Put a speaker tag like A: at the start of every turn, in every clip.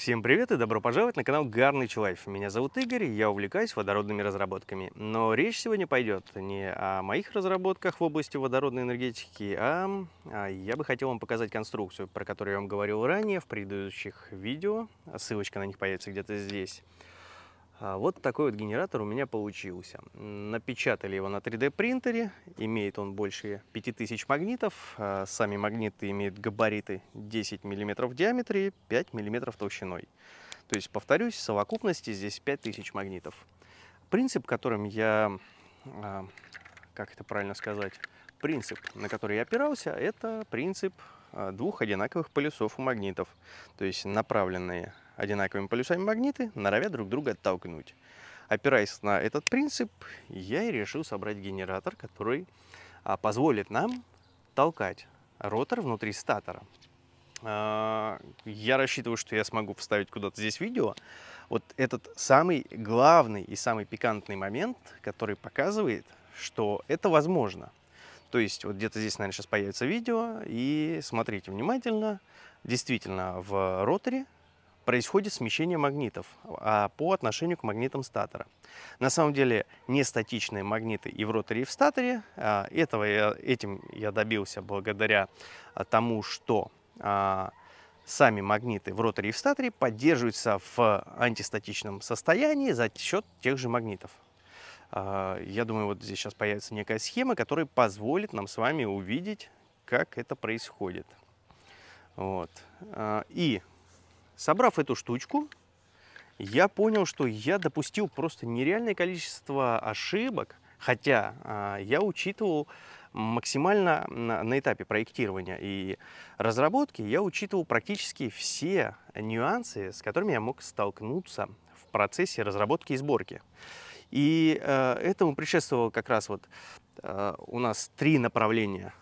A: Всем привет и добро пожаловать на канал Гарный Человек. Меня зовут Игорь, я увлекаюсь водородными разработками. Но речь сегодня пойдет не о моих разработках в области водородной энергетики, а, а я бы хотел вам показать конструкцию, про которую я вам говорил ранее в предыдущих видео. Ссылочка на них появится где-то здесь. А, вот такой вот генератор у меня получился. Напечатали его на 3D принтере, имеет он больше 5000 магнитов, а сами магниты имеют габариты 10 мм в диаметре 5 мм толщиной. То есть, повторюсь, в совокупности здесь 5000 магнитов. Принцип, которым я, а, как это правильно сказать, принцип, на который я опирался, это принцип двух одинаковых полюсов у магнитов, то есть направленные одинаковыми полюсами магниты, норовя друг друга оттолкнуть. Опираясь на этот принцип, я и решил собрать генератор, который а, позволит нам толкать ротор внутри статора. А, я рассчитываю, что я смогу вставить куда-то здесь видео. Вот этот самый главный и самый пикантный момент, который показывает, что это возможно. То есть вот где-то здесь, наверное, сейчас появится видео, и смотрите внимательно. Действительно, в роторе происходит смещение магнитов а, по отношению к магнитам статора. На самом деле нестатичные магниты и в роторе, и в статоре. А, этого я, этим я добился благодаря а, тому, что а, сами магниты в роторе и в статоре поддерживаются в антистатичном состоянии за счет тех же магнитов. А, я думаю, вот здесь сейчас появится некая схема, которая позволит нам с вами увидеть, как это происходит. Вот. А, и Собрав эту штучку, я понял, что я допустил просто нереальное количество ошибок, хотя а, я учитывал максимально на, на этапе проектирования и разработки, я учитывал практически все нюансы, с которыми я мог столкнуться в процессе разработки и сборки. И э, этому предшествовало как раз вот э, у нас три направления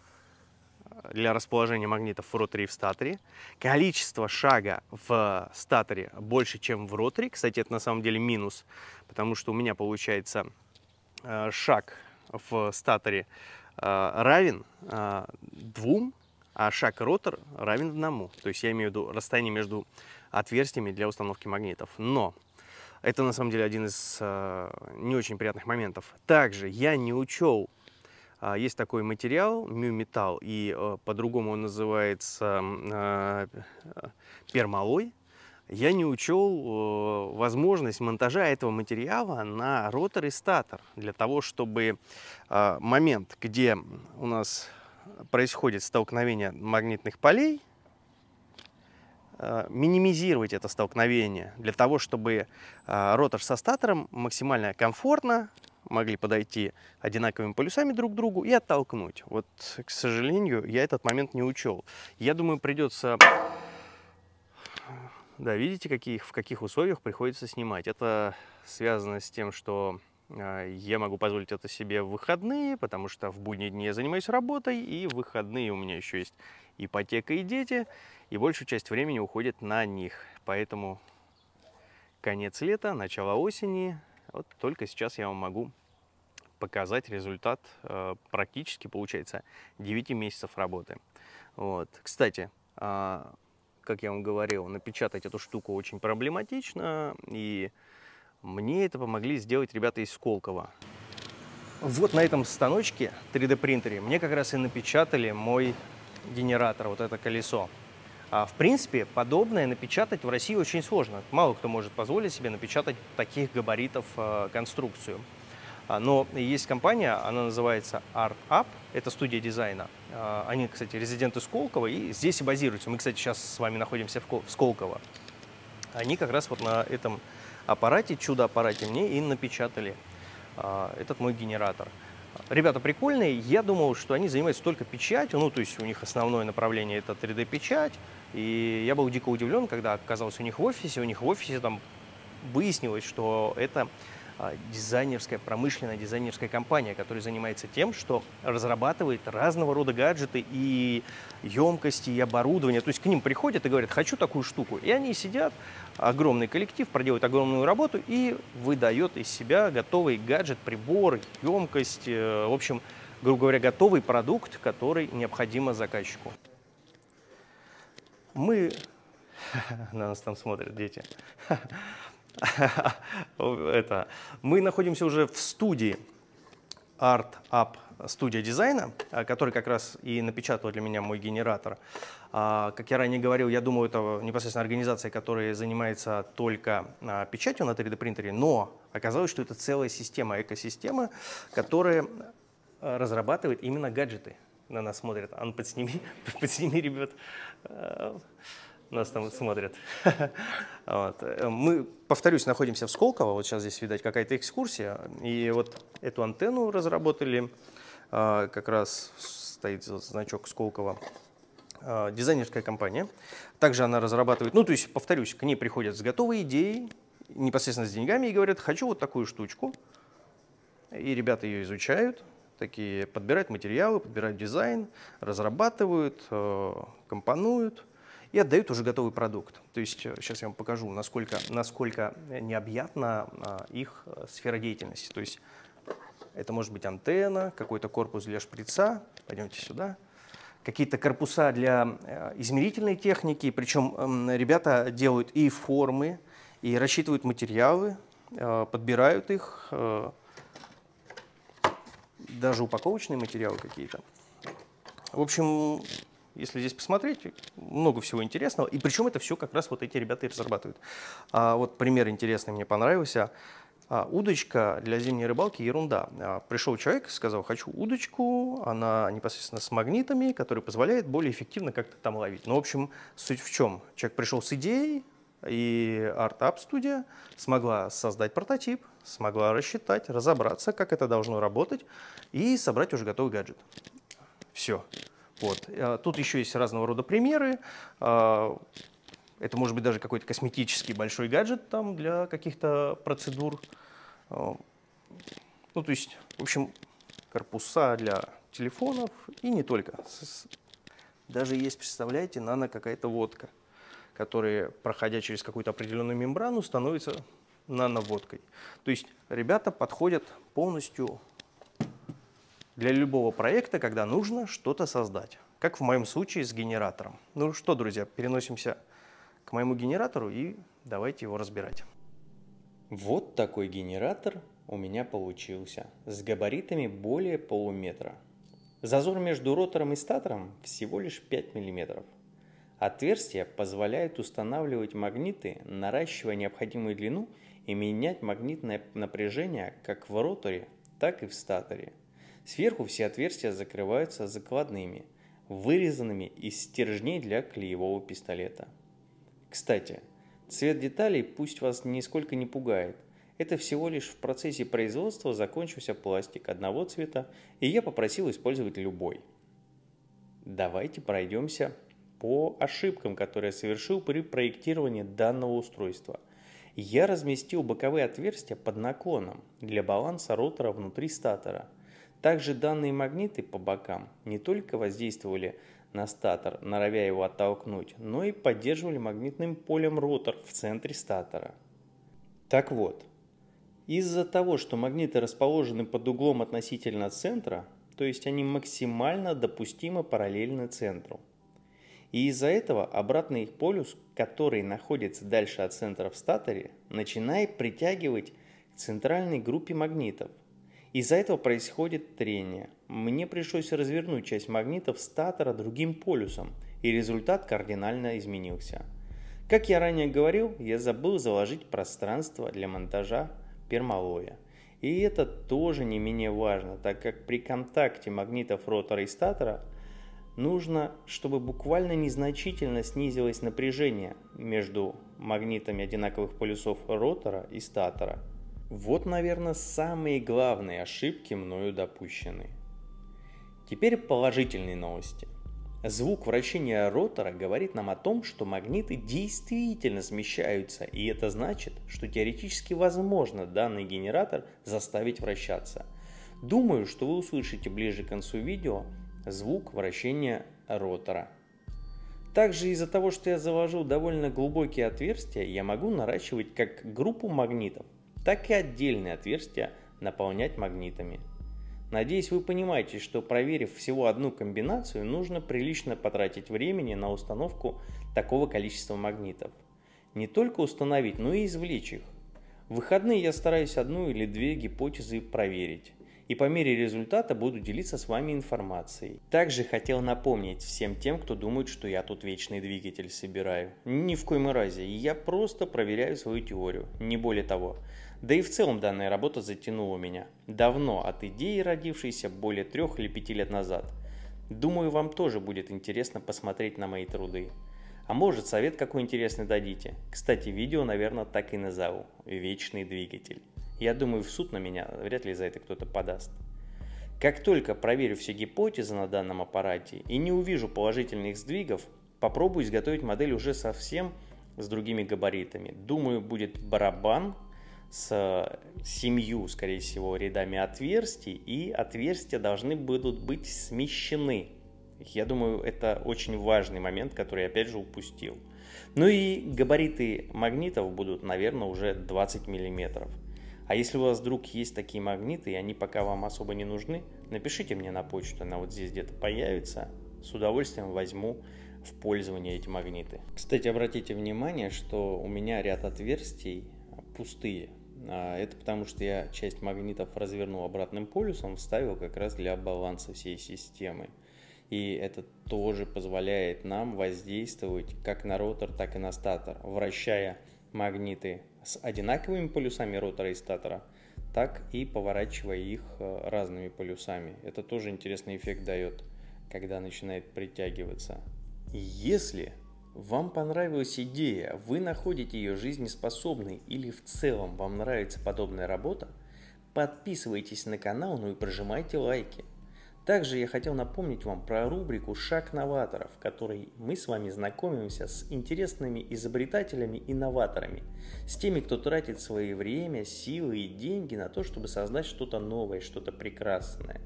A: для расположения магнитов в роторе и в статоре. Количество шага в статоре больше, чем в роторе. Кстати, это на самом деле минус, потому что у меня получается э, шаг в статоре э, равен э, двум, а шаг ротор равен одному. То есть я имею в виду расстояние между отверстиями для установки магнитов. Но это на самом деле один из э, не очень приятных моментов. Также я не учел а, есть такой материал, мюметал и э, по-другому он называется а, а, пермалой. Я не учел э, возможность монтажа этого материала на ротор и статор, для того, чтобы момент, где у нас происходит столкновение магнитных полей, минимизировать это столкновение для того, чтобы ротор со статором максимально комфортно могли подойти одинаковыми полюсами друг к другу и оттолкнуть. Вот, к сожалению, я этот момент не учел. Я думаю, придется... Да, видите, каких, в каких условиях приходится снимать. Это связано с тем, что а, я могу позволить это себе в выходные, потому что в будние дни я занимаюсь работой, и в выходные у меня еще есть ипотека и дети, и большую часть времени уходит на них. Поэтому конец лета, начало осени, вот только сейчас я вам могу показать результат э, практически, получается, 9 месяцев работы. Вот. Кстати, а, как я вам говорил, напечатать эту штуку очень проблематично, и мне это помогли сделать ребята из Сколково. Вот на этом станочке 3D принтере мне как раз и напечатали мой генератор, вот это колесо. А, в принципе, подобное напечатать в России очень сложно. Мало кто может позволить себе напечатать таких габаритов а, конструкцию. А, но есть компания, она называется ArtUp, это студия дизайна. Они, кстати, резиденты Сколково и здесь и базируются. Мы, кстати, сейчас с вами находимся в Сколково. Они как раз вот на этом аппарате, чудо-аппарате мне и напечатали этот мой генератор. Ребята прикольные, я думал, что они занимаются только печатью, ну, то есть у них основное направление это 3D-печать, и я был дико удивлен, когда оказался у них в офисе. У них в офисе там выяснилось, что это а, дизайнерская, промышленная дизайнерская компания, которая занимается тем, что разрабатывает разного рода гаджеты и емкости, и оборудование. То есть к ним приходят и говорят, хочу такую штуку. И они сидят, огромный коллектив проделывают огромную работу и выдает из себя готовый гаджет, прибор, емкость, э, в общем, грубо говоря, готовый продукт, который необходимо заказчику мы... На нас там смотрят дети. Это, мы находимся уже в студии Art Up студия дизайна, который как раз и напечатал для меня мой генератор. А, как я ранее говорил, я думаю, это непосредственно организация, которая занимается только а, печатью на 3D принтере, но оказалось, что это целая система, экосистема, которая а, разрабатывает именно гаджеты на нас смотрят. Ан, подсними, подсними, ребят. Э, нас там смотрят. вот. Мы, повторюсь, находимся в Сколково. Вот сейчас здесь, видать, какая-то экскурсия. И вот эту антенну разработали. Э, как раз стоит значок Сколково э, дизайнерская компания. Также она разрабатывает, ну то есть, повторюсь, к ней приходят с готовой идеей, непосредственно с деньгами и говорят, хочу вот такую штучку. И ребята ее изучают, такие подбирают материалы, подбирают дизайн, разрабатывают, э, компонуют и отдают уже готовый продукт. То есть сейчас э, я вам покажу, насколько, насколько необъятна а, их э, сфера деятельности. То есть это может быть антенна, какой-то корпус для шприца, пойдемте сюда, какие-то корпуса для измерительной техники, причем ребята делают и формы, и рассчитывают материалы, подбирают их, даже упаковочные материалы какие-то. В общем, если здесь посмотреть, много всего интересного. И причем это все как раз вот эти ребята и разрабатывают. А, вот пример интересный мне понравился. А, удочка для зимней рыбалки – ерунда. А, пришел человек, сказал, хочу удочку, она непосредственно с магнитами, которая позволяет более эффективно как-то там ловить. Ну, в общем, суть в чем? Человек пришел с идеей, и ArtUp студия смогла создать прототип, смогла рассчитать, разобраться, как это должно работать, и собрать уже готовый гаджет. Все. Вот. А, тут еще есть разного рода примеры. А, это может быть даже какой-то косметический большой гаджет там для каких-то процедур. А, ну, то есть, в общем, корпуса для телефонов и не только. Даже есть, представляете, нано какая-то водка – которые, проходя через какую-то определенную мембрану, становятся нановодкой. То есть ребята подходят полностью для любого проекта, когда нужно что-то создать. Как в моем случае с генератором. Ну что, друзья, переносимся к моему генератору и давайте его разбирать. Вот такой генератор у меня получился, с габаритами более полуметра. Зазор между ротором и статором всего лишь 5 миллиметров. Отверстия позволяют устанавливать магниты, наращивая необходимую длину и менять магнитное напряжение как в роторе, так и в статоре. Сверху все отверстия закрываются закладными, вырезанными из стержней для клеевого пистолета. Кстати, цвет деталей пусть вас нисколько не пугает. Это всего лишь в процессе производства закончился пластик одного цвета, и я попросил использовать любой. Давайте пройдемся по ошибкам, которые совершил при проектировании данного устройства. Я разместил боковые отверстия под наклоном для баланса ротора внутри статора. Также данные магниты по бокам не только воздействовали на статор, норовя его оттолкнуть, но и поддерживали магнитным полем ротор в центре статора. Так вот, из-за того, что магниты расположены под углом относительно центра, то есть они максимально допустимо параллельны центру, и из-за этого обратный полюс, который находится дальше от центра в статоре, начинает притягивать к центральной группе магнитов. Из-за этого происходит трение. Мне пришлось развернуть часть магнитов статора другим полюсом, и результат кардинально изменился. Как я ранее говорил, я забыл заложить пространство для монтажа пермалоя. И это тоже не менее важно, так как при контакте магнитов ротора и статора – нужно, чтобы буквально незначительно снизилось напряжение между магнитами одинаковых полюсов ротора и статора. Вот, наверное, самые главные ошибки мною допущены. Теперь положительные новости. Звук вращения ротора говорит нам о том, что магниты действительно смещаются, и это значит, что теоретически возможно данный генератор заставить вращаться. Думаю, что вы услышите ближе к концу видео звук вращения ротора. Также из-за того, что я завожу довольно глубокие отверстия, я могу наращивать как группу магнитов, так и отдельные отверстия наполнять магнитами. Надеюсь, вы понимаете, что проверив всего одну комбинацию, нужно прилично потратить времени на установку такого количества магнитов. Не только установить, но и извлечь их. В выходные я стараюсь одну или две гипотезы проверить и по мере результата буду делиться с вами информацией. Также хотел напомнить всем тем, кто думает, что я тут вечный двигатель собираю. Ни в коем разе, я просто проверяю свою теорию, не более того. Да и в целом данная работа затянула меня. Давно, от идеи родившейся более трех или пяти лет назад. Думаю, вам тоже будет интересно посмотреть на мои труды. А может, совет какой интересный дадите. Кстати, видео, наверное, так и назову. Вечный двигатель. Я думаю, в суд на меня вряд ли за это кто-то подаст. Как только проверю все гипотезы на данном аппарате и не увижу положительных сдвигов, попробую изготовить модель уже совсем с другими габаритами. Думаю, будет барабан с э, семью, скорее всего, рядами отверстий, и отверстия должны будут быть смещены. Я думаю, это очень важный момент, который я опять же упустил. Ну и габариты магнитов будут, наверное, уже 20 миллиметров. А если у вас вдруг есть такие магниты, и они пока вам особо не нужны, напишите мне на почту, она вот здесь где-то появится. С удовольствием возьму в пользование эти магниты. Кстати, обратите внимание, что у меня ряд отверстий пустые. А, это потому, что я часть магнитов развернул обратным полюсом, вставил как раз для баланса всей системы. И это тоже позволяет нам воздействовать как на ротор, так и на статор, вращая магниты с одинаковыми полюсами ротора и статора, так и поворачивая их э, разными полюсами. Это тоже интересный эффект дает, когда начинает притягиваться. Если вам понравилась идея, вы находите ее жизнеспособной или в целом вам нравится подобная работа, подписывайтесь на канал, ну и прожимайте лайки – также я хотел напомнить вам про рубрику «Шаг новаторов», в которой мы с вами знакомимся с интересными изобретателями и новаторами, с теми, кто тратит свое время, силы и деньги на то, чтобы создать что-то новое, что-то прекрасное.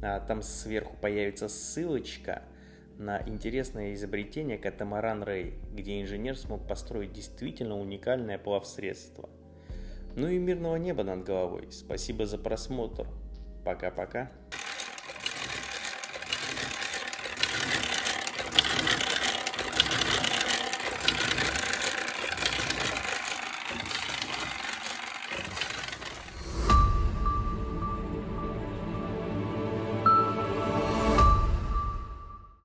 A: А там сверху появится ссылочка на интересное изобретение «Катамаран Рэй», где инженер смог построить действительно уникальное плавсредство. Ну и мирного неба над головой. Спасибо за просмотр. Пока-пока.